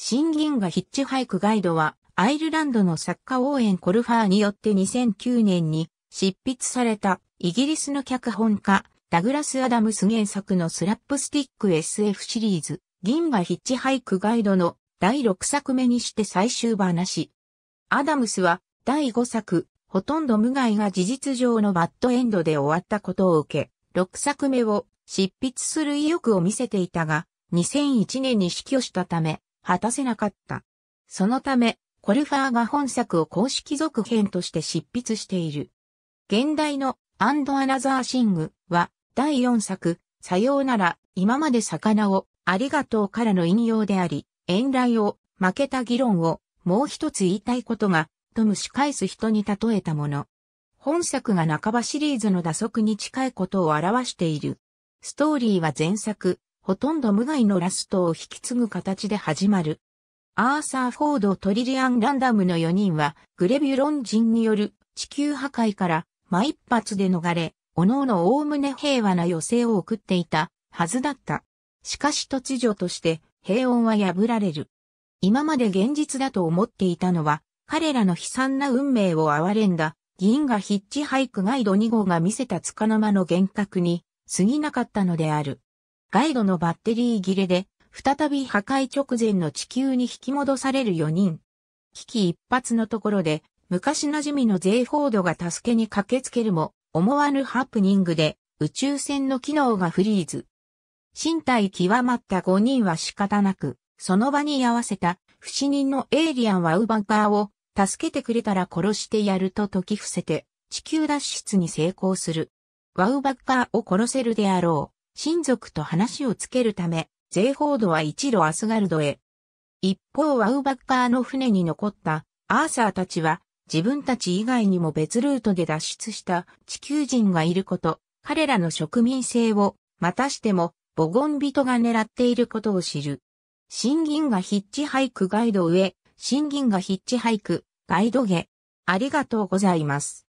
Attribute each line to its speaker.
Speaker 1: 新銀河ヒッチハイクガイドは、アイルランドの作家オーエン・コルファーによって2009年に執筆されたイギリスの脚本家ダグラス・アダムス原作のスラップスティック SF シリーズ銀河ヒッチハイクガイドの第6作目にして最終話。アダムスは第5作ほとんど無害が事実上のバッドエンドで終わったことを受け、6作目を執筆する意欲を見せていたが、2001年に死去したため、果たせなかった。そのため、コルファーが本作を公式続編として執筆している。現代のアンドアナザーシングは第4作、さようなら、今まで魚をありがとうからの引用であり、遠来を負けた議論をもう一つ言いたいことが、と蒸し返す人に例えたもの。本作が半ばシリーズの打足に近いことを表している。ストーリーは前作、ほとんど無害のラストを引き継ぐ形で始まる。アーサー・フォード・トリリアン・ランダムの4人は、グレビュロン人による地球破壊からま一発で逃れ、おのおのおおむね平和な余生を送っていたはずだった。しかし突如として平穏は破られる。今まで現実だと思っていたのは、彼らの悲惨な運命を憐れんだ、銀河ヒッチハイクガイド2号が見せた束の間の幻覚に過ぎなかったのである。ガイドのバッテリー切れで、再び破壊直前の地球に引き戻される4人。危機一髪のところで、昔馴染みのゼイフォードが助けに駆けつけるも、思わぬハプニングで、宇宙船の機能がフリーズ。身体極まった5人は仕方なく、その場に居合わせた、不死人のエイリアンはウバンカーを、助けてくれたら殺してやると説き伏せて、地球脱出に成功する。ワウバッカーを殺せるであろう。親族と話をつけるため、ゼーホードは一路アスガルドへ。一方ワウバッカーの船に残ったアーサーたちは自分たち以外にも別ルートで脱出した地球人がいること、彼らの植民性をまたしてもボゴン人が狙っていることを知る。新銀河ヒッチハイクガイド上、新銀河ヒッチハイクガイド下。ありがとうございます。